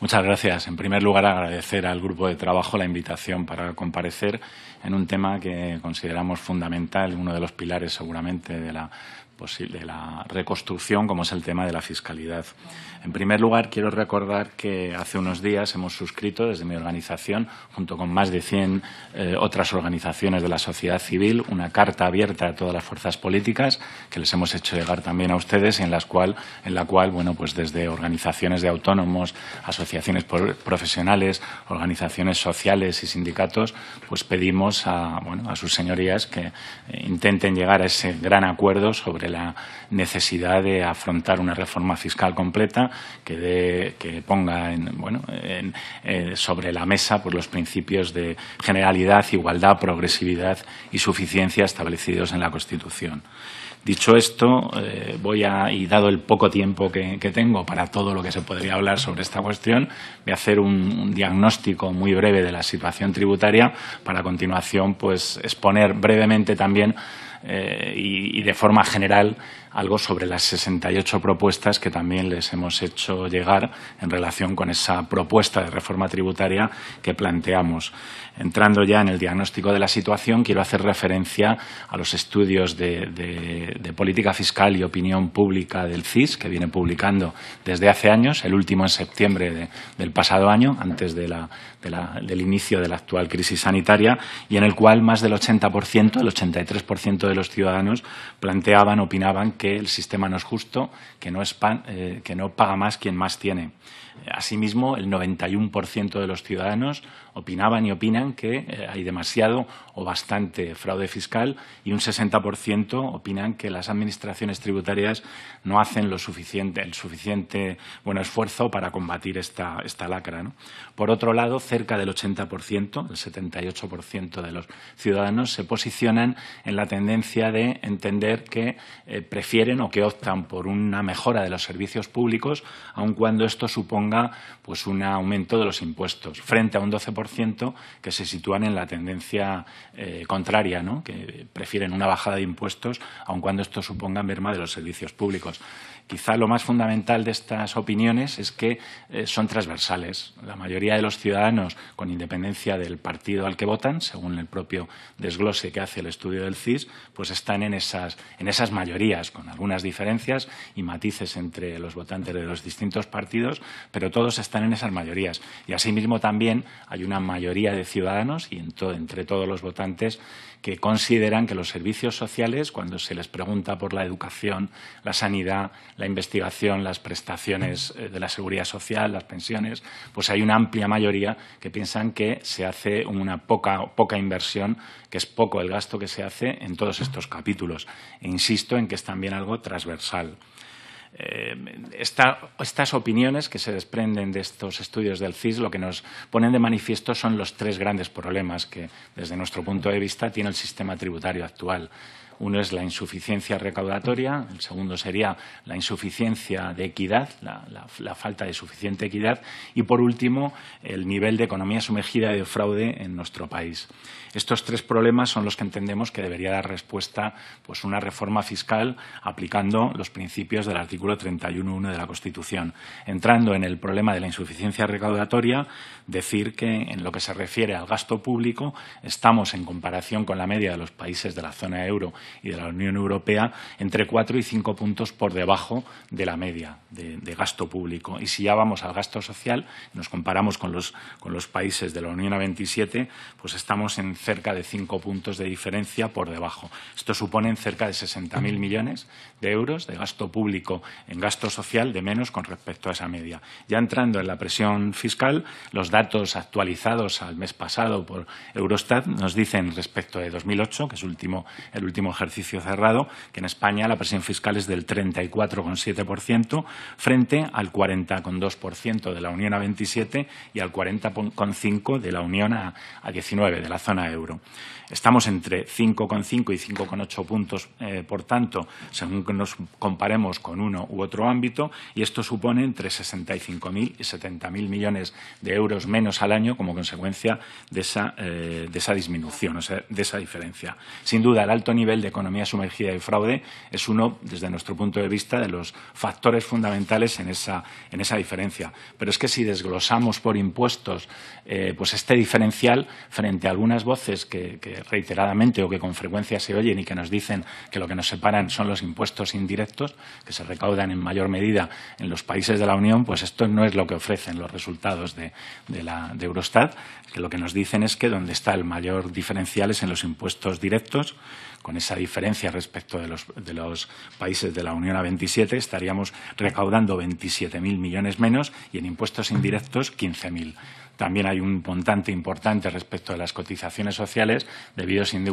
Muchas gracias. En primer lugar, agradecer al grupo de trabajo la invitación para comparecer en un tema que consideramos fundamental, uno de los pilares seguramente de la de la reconstrucción, como es el tema de la fiscalidad. En primer lugar, quiero recordar que hace unos días hemos suscrito desde mi organización, junto con más de 100 eh, otras organizaciones de la sociedad civil, una carta abierta a todas las fuerzas políticas que les hemos hecho llegar también a ustedes, en, las cual, en la cual, bueno, pues desde organizaciones de autónomos, asociaciones profesionales, organizaciones sociales y sindicatos, pues pedimos a, bueno, a sus señorías que intenten llegar a ese gran acuerdo sobre la necesidad de afrontar una reforma fiscal completa que, ponga eh, sobre la mesa pues, los principios de generalidad, igualdad, progresividad y suficiencia establecidos en la Constitución. Dicho esto, eh, voy a, y dado el poco tiempo que, tengo para todo lo que se podría hablar sobre esta cuestión, voy a hacer un, diagnóstico muy breve de la situación tributaria para a continuación pues, exponer brevemente también eh, y, y, de forma general algo sobre las 68 propuestas que también les hemos hecho llegar en relación con esa propuesta de reforma tributaria que planteamos. Entrando ya en el diagnóstico de la situación, quiero hacer referencia a los estudios de, política fiscal y opinión pública del CIS, que viene publicando desde hace años, el último en septiembre del pasado año, antes la, del inicio de la actual crisis sanitaria, y en el cual más del 80%, el 83% de los ciudadanos planteaban, opinaban que el sistema no es justo, que no, es eh, que no paga más quien más tiene. Asimismo, el 91% de los ciudadanos opinaban y opinan que eh, hay demasiado o bastante fraude fiscal y un 60% opinan que las administraciones tributarias no hacen lo suficiente, el suficiente buen esfuerzo para combatir esta, esta lacra. Por otro lado, cerca del 80%, el 78% de los ciudadanos se posicionan en la tendencia de entender que eh, prefieren o que optan por una mejora de los servicios públicos, aun cuando esto suponga pues, un aumento de los impuestos frente a un 12% que se sitúan en la tendencia eh, contraria, que prefieren una bajada de impuestos aun cuando esto suponga merma de los servicios públicos. Quizá lo más fundamental de estas opiniones es que eh, son transversales. La mayoría de los ciudadanos, con independencia del partido al que votan, según el propio desglose que hace el estudio del CIS, pues están en esas, en esas mayorías, con algunas diferencias y matices entre los votantes de los distintos partidos, pero todos están en esas mayorías. Y asimismo también hay una mayoría de ciudadanos y entre todos los votantes que consideran que los servicios sociales, cuando se les pregunta por la educación, la sanidad, la investigación, las prestaciones eh, de la seguridad social, las pensiones, pues hay una amplia mayoría que piensan que se hace una poca, poca inversión, que es poco el gasto que se hace en todos estos capítulos. E insisto en que es también algo transversal. Eh, estas opiniones que se desprenden de estos estudios del CIS lo que nos ponen de manifiesto son los tres grandes problemas que, desde nuestro punto de vista, tiene el sistema tributario actual. Uno es la insuficiencia recaudatoria, el segundo sería la insuficiencia de equidad, la, falta de suficiente equidad y, por último, el nivel de economía sumergida y de fraude en nuestro país. Estos tres problemas son los que entendemos que debería dar respuesta pues, una reforma fiscal aplicando los principios del artículo 31.1 de la Constitución. Entrando en el problema de la insuficiencia recaudatoria, decir que en lo que se refiere al gasto público estamos en comparación con la media de los países de la zona euro y de la Unión Europea entre cuatro y cinco puntos por debajo de la media de, gasto público. Y si ya vamos al gasto social, nos comparamos con los, con los países de la Unión a 27, pues estamos en cerca de cinco puntos de diferencia por debajo. Esto supone cerca de 60.000 millones de euros de gasto público en gasto social de menos con respecto a esa media. Ya entrando en la presión fiscal, los datos actualizados al mes pasado por Eurostat nos dicen respecto de 2008, que es último, el último ejercicio cerrado, que en España la presión fiscal es del 34,7% frente al 40,2% de la Unión a 27 y al 40,5% de la Unión a, 19 de la zona euro. Estamos entre 5,5 y 5,8 puntos, eh, por tanto, según que nos comparemos con uno u otro ámbito, y esto supone entre 65.000 y 70.000 millones de euros menos al año como consecuencia de esa, eh, de esa disminución, o sea, de esa diferencia. Sin duda, el alto nivel de economía sumergida y fraude es uno, desde nuestro punto de vista, de los factores fundamentales en esa, en esa diferencia. Pero es que si desglosamos por impuestos eh, pues este diferencial frente a algunas voces que, reiteradamente o que con frecuencia se oyen y que nos dicen que lo que nos separan son los impuestos indirectos, que se recaudan en mayor medida en los países de la Unión, pues esto no es lo que ofrecen los resultados de, de, Eurostat, que lo que nos dicen es que donde está el mayor diferencial es en los impuestos directos, con esa diferencia respecto de los, países de la Unión a 27, estaríamos recaudando 27.000 millones menos y en impuestos indirectos 15.000. También hay un montante importante respecto a las cotizaciones sociales, debido sin,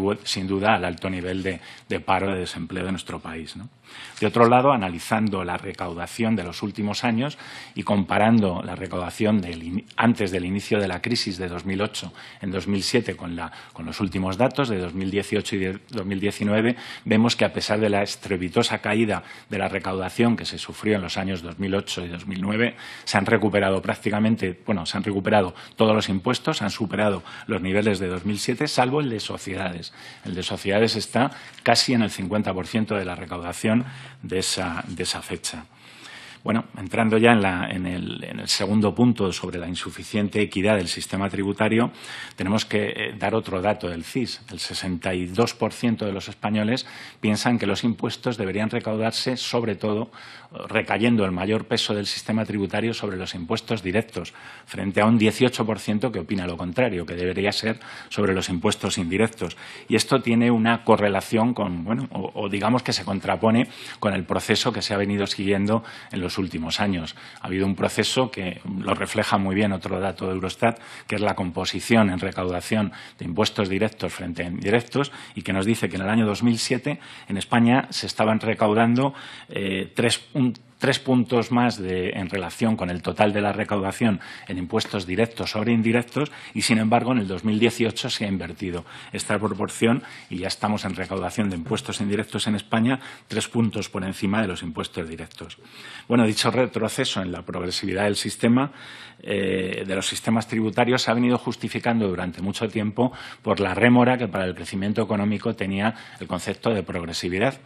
duda al alto nivel de, paro y de desempleo de nuestro país. De otro lado, analizando la recaudación de los últimos años y comparando la recaudación antes del inicio de la crisis de 2008 en 2007 con, los últimos datos de 2018 y 2019, vemos que a pesar de la estrepitosa caída de la recaudación que se sufrió en los años 2008 y 2009, se han recuperado prácticamente, bueno, se han recuperado todos los impuestos, han superado los niveles de 2007, salvo el de sociedades. El de sociedades está casi en el 50% de la recaudación de esa, de esa fecha. Bueno, entrando ya en, el, segundo punto sobre la insuficiente equidad del sistema tributario, tenemos que eh, dar otro dato del CIS. El 62% de los españoles piensan que los impuestos deberían recaudarse, sobre todo, recayendo el mayor peso del sistema tributario sobre los impuestos directos, frente a un 18% que opina lo contrario, que debería ser sobre los impuestos indirectos. Y esto tiene una correlación con, bueno, o, o digamos que se contrapone con el proceso que se ha venido siguiendo en los últimos años. Ha habido un proceso que lo refleja muy bien otro dato de Eurostat, que es la composición en recaudación de impuestos directos frente a indirectos y que nos dice que en el año 2007 en España se estaban recaudando eh, tres, tres puntos más en relación con el total de la recaudación en impuestos directos sobre indirectos y, sin embargo, en el 2018 se ha invertido esta proporción y ya estamos en recaudación de impuestos indirectos en España tres puntos por encima de los impuestos directos. Bueno, dicho retroceso en la progresividad del sistema, eh, de los sistemas tributarios, se ha venido justificando durante mucho tiempo por la rémora que para el crecimiento económico tenía el concepto de progresividad.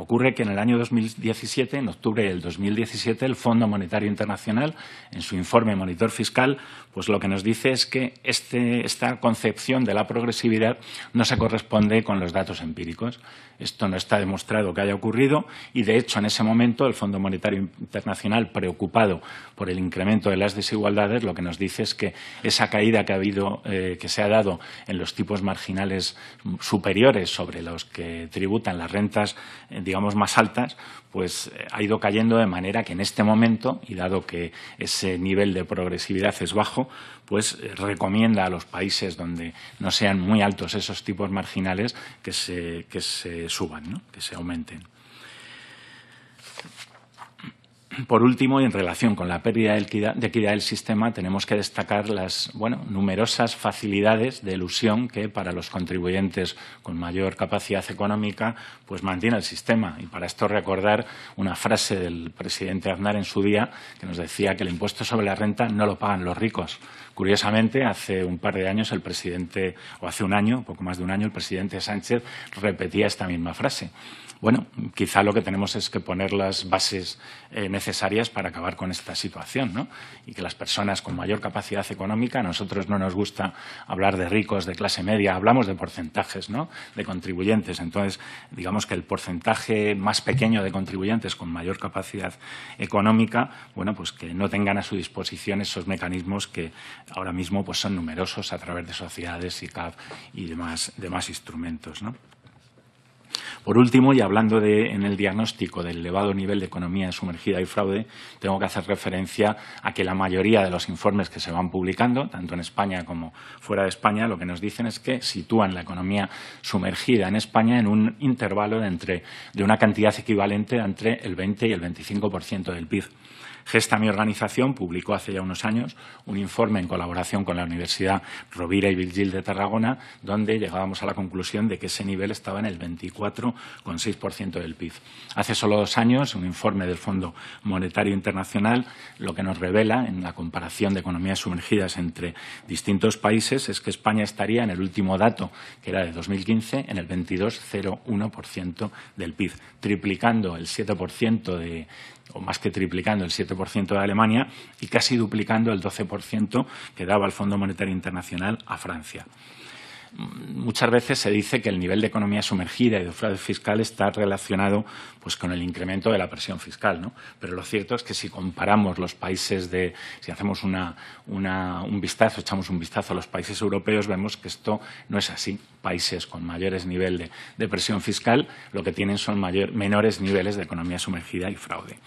Ocurre que en el año 2017, en octubre del 2017, el Fondo Monetario Internacional, en su informe Monitor Fiscal, pues lo que nos dice es que este, esta concepción de la progresividad no se corresponde con los datos empíricos. Esto no está demostrado que haya ocurrido y, de hecho, en ese momento el Fondo Monetario Internacional, preocupado por el incremento de las desigualdades, lo que nos dice es que esa caída que ha habido, eh, que se ha dado en los tipos marginales superiores sobre los que tributan las rentas eh, digamos, más altas, pues eh, ha ido cayendo de manera que en este momento, y dado que ese nivel de progresividad es bajo, pues eh, recomienda a los países donde no sean muy altos esos tipos marginales que se, suban, ¿no? que se aumenten. Por último, y en relación con la pérdida de equidad, del sistema, tenemos que destacar las bueno, numerosas facilidades de ilusión que para los contribuyentes con mayor capacidad económica pues mantiene el sistema. Y para esto recordar una frase del presidente Aznar en su día que nos decía que el impuesto sobre la renta no lo pagan los ricos, Curiosamente, hace un par de años el presidente, o hace un año, poco más de un año, el presidente Sánchez repetía esta misma frase. Bueno, quizá lo que tenemos es que poner las bases eh, necesarias para acabar con esta situación, ¿no? Y que las personas con mayor capacidad económica, a nosotros no nos gusta hablar de ricos, de clase media, hablamos de porcentajes, ¿no? De contribuyentes. Entonces, digamos que el porcentaje más pequeño de contribuyentes con mayor capacidad económica, bueno, pues que no tengan a su disposición esos mecanismos que ahora mismo pues, son numerosos a través de sociedades, CAF y demás, instrumentos. Por último, y hablando en el diagnóstico del elevado nivel de economía sumergida y fraude, tengo que hacer referencia a que la mayoría de los informes que se van publicando, tanto en España como fuera de España, lo que nos dicen es que sitúan la economía sumergida en España en un intervalo de, de una cantidad equivalente entre el 20 y el 25% del PIB Gesta mi organización publicó hace ya unos años un informe en colaboración con la Universidad Rovira y Virgil de Tarragona, donde llegábamos a la conclusión de que ese nivel estaba en el 24,6% del PIB. Hace solo dos años, un informe del Fondo Monetario Internacional lo que nos revela en la comparación de economías sumergidas entre distintos países es que España estaría en el último dato, que era de 2015, en el 22,01% del PIB, triplicando el 7% de, o más que triplicando el 7% de Alemania y casi duplicando el 12% que daba el Fondo Monetario Internacional a Francia muchas veces se dice que el nivel de economía sumergida y de fraude fiscal está relacionado pues, con el incremento de la presión fiscal. ¿no? Pero lo cierto es que si comparamos los países de, si hacemos una, un vistazo, echamos un vistazo a los países europeos, vemos que esto no es así. Países con mayores niveles de, presión fiscal lo que tienen son menores niveles de economía sumergida y fraude.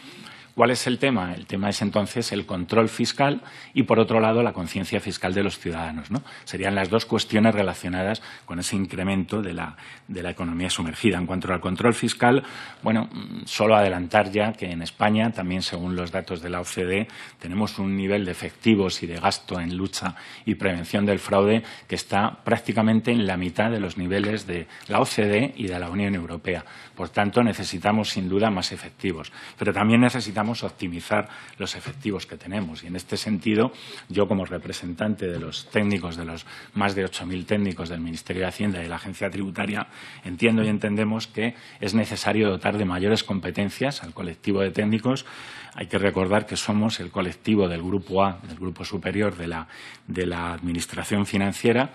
¿Cuál es el tema? El tema es entonces el control fiscal y, por otro lado, la conciencia fiscal de los ciudadanos. Serían las dos cuestiones relacionadas con ese incremento de la, de la economía sumergida. En cuanto al control fiscal, bueno, solo adelantar ya que en España, también según los datos de la OCDE, tenemos un nivel de efectivos y de gasto en lucha y prevención del fraude que está prácticamente en la mitad de los niveles de la OCDE y de la Unión Europea. Por tanto, necesitamos sin duda más efectivos. Pero también necesitamos necesitamos optimizar los efectivos que tenemos. Y en este sentido, yo como representante de los técnicos, de los más de 8.000 técnicos del Ministerio de Hacienda y de la Agencia Tributaria, entiendo y entendemos que es necesario dotar de mayores competencias al colectivo de técnicos. Hay que recordar que somos el colectivo del Grupo A, del Grupo Superior de la, de la Administración Financiera,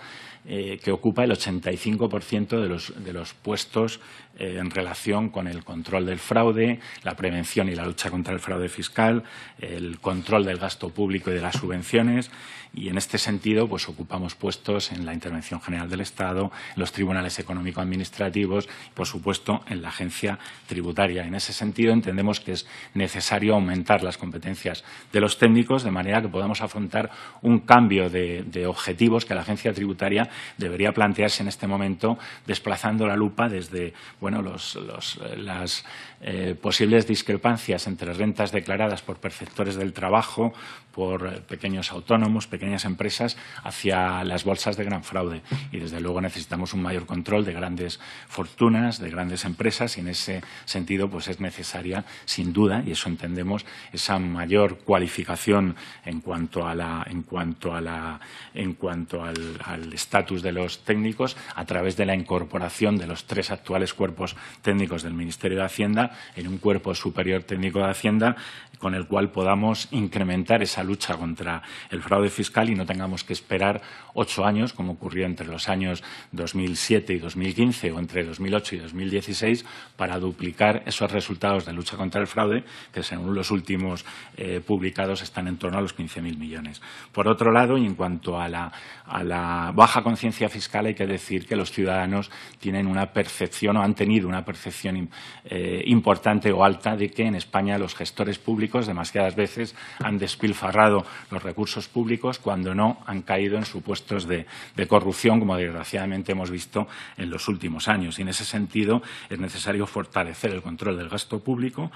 eh, que ocupa el 85% de los, de los, puestos eh, en relación con el control del fraude, la prevención y la lucha contra el fraude fiscal, el control del gasto público y de las subvenciones. Y en este sentido, pues ocupamos puestos en la Intervención General del Estado, en los tribunales económico-administrativos y, por supuesto, en la agencia tributaria. En ese sentido, entendemos que es necesario aumentar las competencias de los técnicos de manera que podamos afrontar un cambio de objetivos que la agencia tributaria debería plantearse en este momento desplazando la lupa desde bueno, los, los, eh, las eh, posibles discrepancias entre las rentas declaradas por perceptores del trabajo, por eh, pequeños autónomos, pequeñas empresas, hacia las bolsas de gran fraude. Y desde luego necesitamos un mayor control de grandes fortunas, de grandes empresas, y en ese sentido pues es necesaria, sin duda, y eso entendemos, esa mayor cualificación en cuanto a la, en cuanto a la, en cuanto al, al de los técnicos a través de la incorporación de los tres actuales cuerpos técnicos del Ministerio de Hacienda en un cuerpo superior técnico de Hacienda con el cual podamos incrementar esa lucha contra el fraude fiscal y no tengamos que esperar ocho años, como ocurrió entre los años 2007 y 2015 o entre 2008 y 2016, para duplicar esos resultados de lucha contra el fraude, que según los últimos eh, publicados están en torno a los 15.000 millones. Por otro lado, y en cuanto a la, a la baja conciencia fiscal hay que decir que los ciudadanos tienen una percepción o han tenido una percepción eh, importante o alta de que en España los gestores públicos demasiadas veces han despilfarrado los recursos públicos cuando no han caído en supuestos de, de corrupción, como desgraciadamente hemos visto en los últimos años. Y en ese sentido es necesario fortalecer el control del gasto público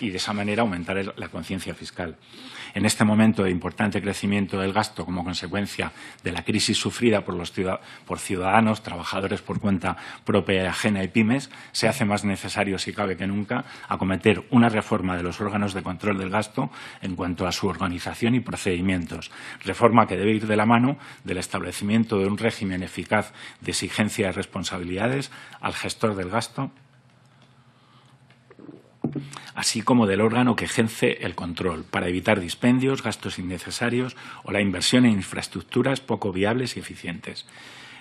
y de esa manera aumentar la conciencia fiscal. En este momento de importante crecimiento del gasto como consecuencia de la crisis sufrida, por, los ciudadanos, trabajadores por cuenta propia y ajena y pymes, se hace más necesario, si cabe que nunca, acometer una reforma de los órganos de control del gasto en cuanto a su organización y procedimientos, reforma que debe ir de la mano del establecimiento de un régimen eficaz de exigencia y responsabilidades al gestor del gasto así como del órgano que ejerce el control, para evitar dispendios, gastos innecesarios o la inversión en infraestructuras poco viables y eficientes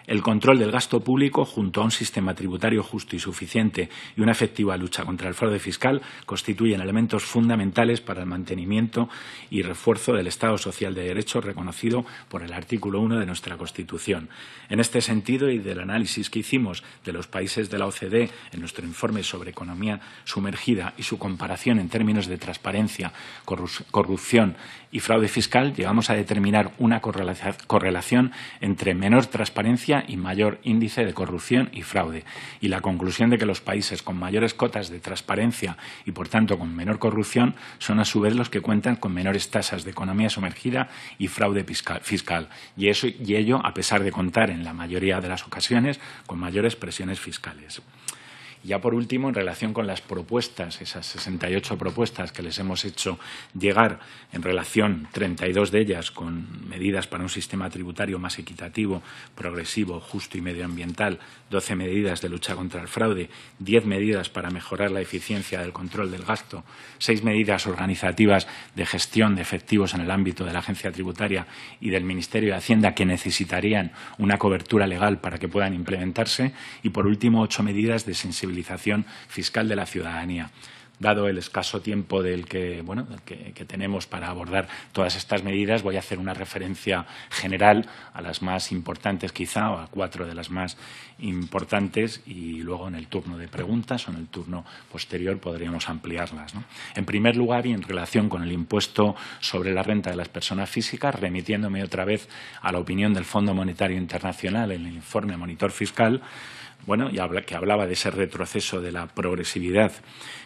el control del gasto público junto a un sistema tributario justo y suficiente y una efectiva lucha contra el fraude fiscal constituyen elementos fundamentales para el mantenimiento y refuerzo del Estado social de derecho reconocido por el artículo 1 de nuestra Constitución. En este sentido y del análisis que hicimos de los países de la OCDE en nuestro informe sobre economía sumergida y su comparación en términos de transparencia, corrupción y fraude fiscal, llegamos a determinar una correlación entre menor transparencia y mayor índice de corrupción y fraude. Y la conclusión de que los países con mayores cotas de transparencia y, por tanto, con menor corrupción son, a su vez, los que cuentan con menores tasas de economía sumergida y fraude fiscal. y ello, a pesar de contar en la mayoría de las ocasiones con mayores presiones fiscales ya por último, en relación con las propuestas, esas 68 propuestas que les hemos hecho llegar, en relación 32 de ellas con medidas para un sistema tributario más equitativo, progresivo, justo y medioambiental, 12 medidas de lucha contra el fraude, 10 medidas para mejorar la eficiencia del control del gasto, 6 medidas organizativas de gestión de efectivos en el ámbito de la agencia tributaria y del Ministerio de Hacienda que necesitarían una cobertura legal para que puedan implementarse y, por último, ocho medidas de sensibilización fiscal de la ciudadanía dado el escaso tiempo del que, bueno, que, que, tenemos para abordar todas estas medidas, voy a hacer una referencia general a las más importantes quizá, o a cuatro de las más importantes, y luego en el turno de preguntas o en el turno posterior podríamos ampliarlas. En primer lugar, y en relación con el impuesto sobre la renta de las personas físicas, remitiéndome otra vez a la opinión del Fondo Monetario Internacional en el informe Monitor Fiscal, bueno, y que hablaba de ese retroceso de la progresividad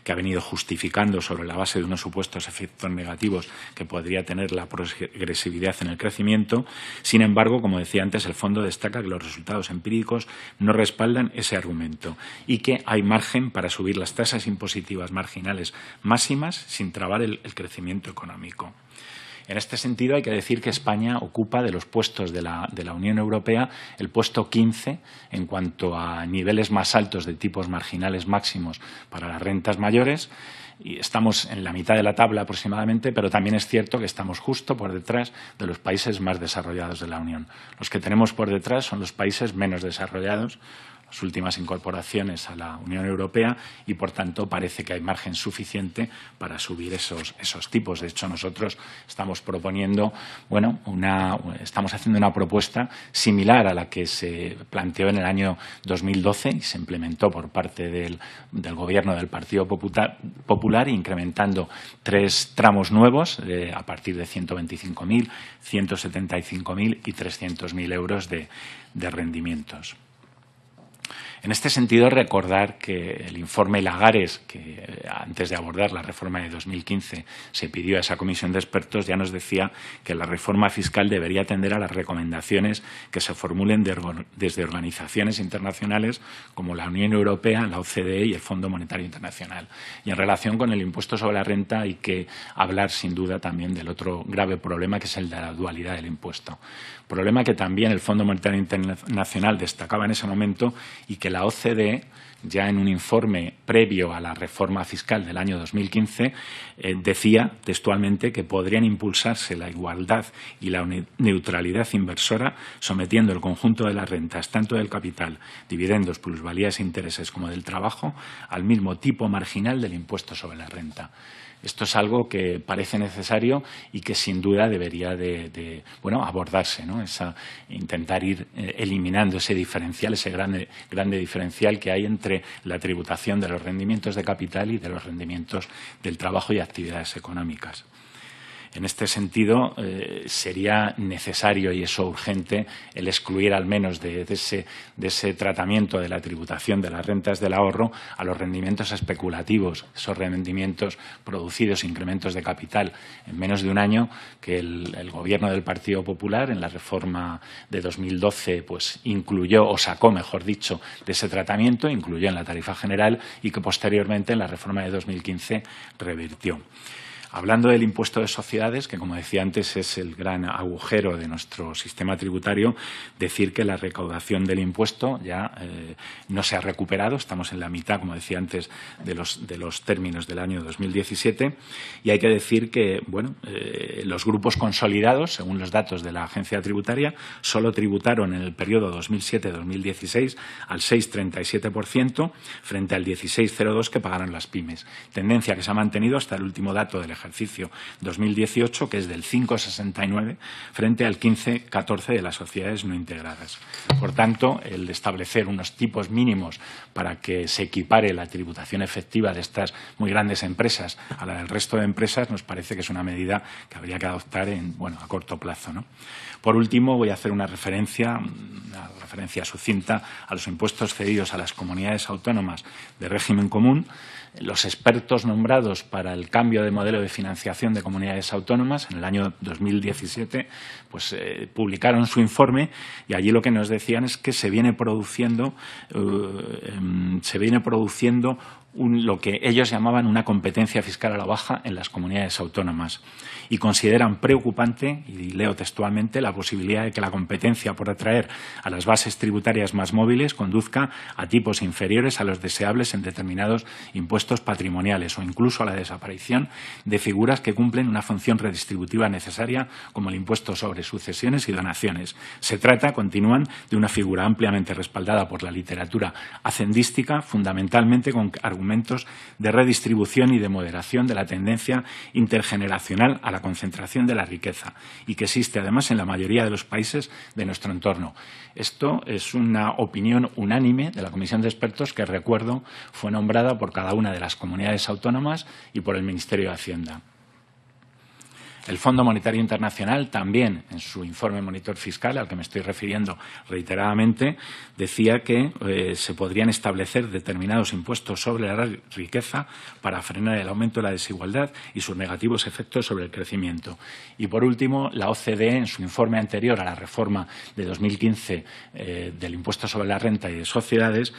que ha venido justificando sobre la base de unos supuestos efectos negativos que podría tener la progresividad en el crecimiento. Sin embargo, como decía antes, el fondo destaca que los resultados empíricos no respaldan ese argumento y que hay margen para subir las tasas impositivas marginales máximas sin trabar el crecimiento económico. En este sentido, hay que decir que España ocupa de los puestos de la, Unión Europea el puesto 15 en cuanto a niveles más altos de tipos marginales máximos para las rentas mayores y estamos en la mitad de la tabla aproximadamente, pero también es cierto que estamos justo por detrás de los países más desarrollados de la Unión. Los que tenemos por detrás son los países menos desarrollados, sus últimas incorporaciones a la Unión Europea y, por tanto, parece que hay margen suficiente para subir esos, esos tipos. De hecho, nosotros estamos proponiendo, bueno, estamos haciendo una propuesta similar a la que se planteó en el año 2012 y se implementó por parte del, Gobierno del Partido Popular, incrementando tres tramos nuevos eh, a partir de 125.000, 175.000 y 300.000 euros de rendimientos. En este sentido, recordar que el informe Lagares, que antes de abordar la reforma de 2015, se pidió a esa comisión de expertos, ya nos decía que la reforma fiscal debería atender a las recomendaciones que se formulen desde organizaciones internacionales como la Unión Europea, la OCDE y el Fondo Monetario Internacional. Y en relación con el impuesto sobre la renta hay que hablar sin duda también del otro grave problema que es el de la dualidad del impuesto. Problema que también el Fondo Monetario Internacional destacaba en ese momento y que la OCDE ya en un informe previo a la reforma fiscal del año 2015, eh, decía textualmente que podrían impulsarse la igualdad y la neutralidad inversora sometiendo el conjunto de las rentas, tanto del capital, dividendos, plusvalías e intereses, como del trabajo, al mismo tipo marginal del impuesto sobre la renta. Esto es algo que parece necesario y que sin duda debería de, bueno, abordarse, ¿no? Esa, intentar ir eh, eliminando ese diferencial, ese grande, grande diferencial que hay entre la tributación de los rendimientos de capital y de los rendimientos del trabajo y actividades económicas. En este sentido, eh, sería necesario y eso urgente el excluir al menos de, ese, tratamiento de la tributación de las rentas del ahorro a los rendimientos especulativos, esos rendimientos producidos, incrementos de capital en menos de un año que el, Gobierno del Partido Popular en la reforma de 2012 pues, incluyó o sacó, mejor dicho, de ese tratamiento, incluyó en la tarifa general y que posteriormente en la reforma de 2015 revirtió. Hablando del impuesto de sociedades, que como decía antes es el gran agujero de nuestro sistema tributario, decir que la recaudación del impuesto ya eh, no se ha recuperado, estamos en la mitad, como decía antes, de los, de los términos del año 2017 y hay que decir que bueno, eh, los grupos consolidados, según los datos de la agencia tributaria, solo tributaron en el periodo 2007-2016 al 6,37% frente al 16,02% que pagaron las pymes, tendencia que se ha mantenido hasta el último dato del ejercicio 2018, que es del 5,69 frente al 15,14 de las sociedades no integradas. Por tanto, el establecer unos tipos mínimos para que se equipare la tributación efectiva de estas muy grandes empresas a la del resto de empresas nos parece que es una medida que habría que adoptar en, bueno, a corto plazo. ¿no? Por último, voy a hacer una referencia, una referencia sucinta a los impuestos cedidos a las comunidades autónomas de régimen común los expertos nombrados para el cambio de modelo de financiación de comunidades autónomas en el año 2017 pues, eh, publicaron su informe y allí lo que nos decían es que se viene produciendo, eh, em, se viene produciendo lo que ellos llamaban una competencia fiscal a la baja en las comunidades autónomas y consideran preocupante, y leo textualmente, la posibilidad de que la competencia por atraer a las bases tributarias más móviles conduzca a tipos inferiores a los deseables en determinados impuestos patrimoniales o incluso a la desaparición de figuras que cumplen una función redistributiva necesaria como el impuesto sobre sucesiones y donaciones. Se trata, continúan, de una figura ampliamente respaldada por la literatura ascendística fundamentalmente con argumentos de redistribución y de moderación de la tendencia intergeneracional a la concentración de la riqueza y que existe además en la mayoría de los países de nuestro entorno. Esto es una opinión unánime de la Comisión de Expertos que, recuerdo, fue nombrada por cada una de las comunidades autónomas y por el Ministerio de Hacienda. El Fondo Monetario Internacional también, en su informe monitor fiscal al que me estoy refiriendo reiteradamente, decía que eh, se podrían establecer determinados impuestos sobre la riqueza para frenar el aumento de la desigualdad y sus negativos efectos sobre el crecimiento. Y, por último, la OCDE, en su informe anterior a la reforma de 2015 eh, del impuesto sobre la renta y de sociedades,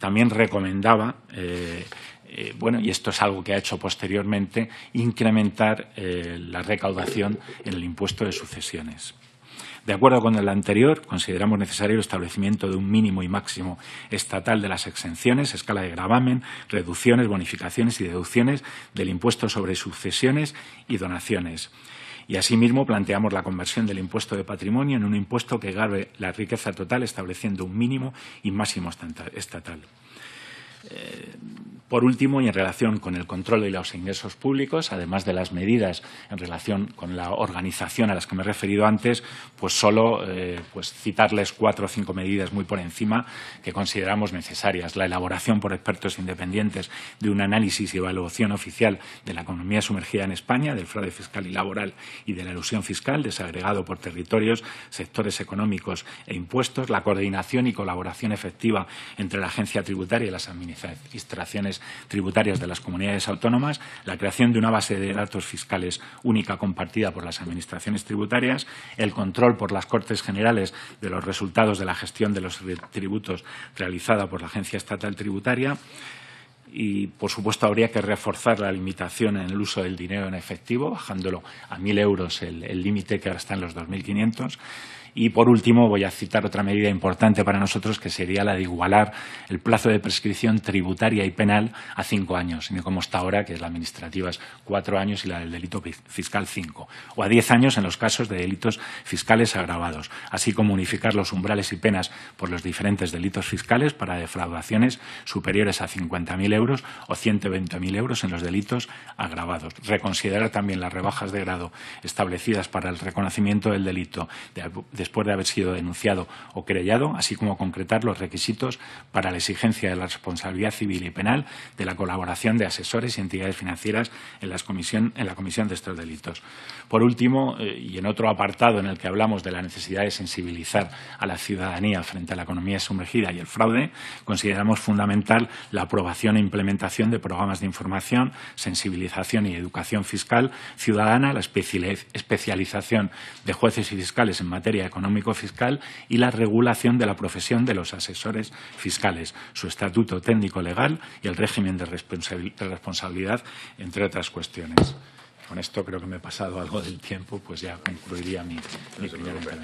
también recomendaba eh, eh, bueno, y esto es algo que ha hecho posteriormente, incrementar eh, la recaudación en el impuesto de sucesiones. De acuerdo con el anterior, consideramos necesario el establecimiento de un mínimo y máximo estatal de las exenciones, escala de gravamen, reducciones, bonificaciones y deducciones del impuesto sobre sucesiones y donaciones. Y asimismo planteamos la conversión del impuesto de patrimonio en un impuesto que grave la riqueza total estableciendo un mínimo y máximo estatal. Eh, por último, y en relación con el control de los ingresos públicos, además de las medidas en relación con la organización a las que me he referido antes, pues solo eh, pues citarles cuatro o cinco medidas muy por encima que consideramos necesarias. La elaboración por expertos independientes de un análisis y evaluación oficial de la economía sumergida en España, del fraude fiscal y laboral y de la elusión fiscal, desagregado por territorios, sectores económicos e impuestos, la coordinación y colaboración efectiva entre la agencia tributaria y las administraciones tributarias de las comunidades autónomas, la creación de una base de datos fiscales única compartida por las administraciones tributarias, el control por las Cortes Generales de los resultados de la gestión de los tributos realizada por la Agencia Estatal Tributaria, y, por supuesto, habría que reforzar la limitación en el uso del dinero en efectivo, bajándolo a 1.000 euros el límite que ahora está en los 2.500. Y por último, voy a citar otra medida importante para nosotros, que sería la de igualar el plazo de prescripción tributaria y penal a cinco años, como está ahora, que es la administrativa es cuatro años y la del delito fiscal cinco, o a diez años en los casos de delitos fiscales agravados, así como unificar los umbrales y penas por los diferentes delitos fiscales para defraudaciones superiores a 50.000 euros o 120.000 euros en los delitos agravados. Reconsiderar también las rebajas de grado establecidas para el reconocimiento del delito de después haber sido denunciado o creyado, así como concretar los requisitos para la exigencia de la responsabilidad civil y penal de la colaboración de asesores y entidades financieras en, comisión, en la comisión de estos delitos. Por último, eh, y en otro apartado en el que hablamos de la necesidad de sensibilizar a la ciudadanía frente a la economía sumergida y el fraude, consideramos fundamental la aprobación e implementación de programas de información, sensibilización y educación fiscal ciudadana, la especialización de jueces y fiscales en materia económico-fiscal y la regulación de la profesión de los asesores fiscales, su estatuto técnico-legal y el régimen de, responsabilidad, entre otras cuestiones. Con esto creo que me he pasado algo del tiempo, pues ya concluiría mi, mi intervención.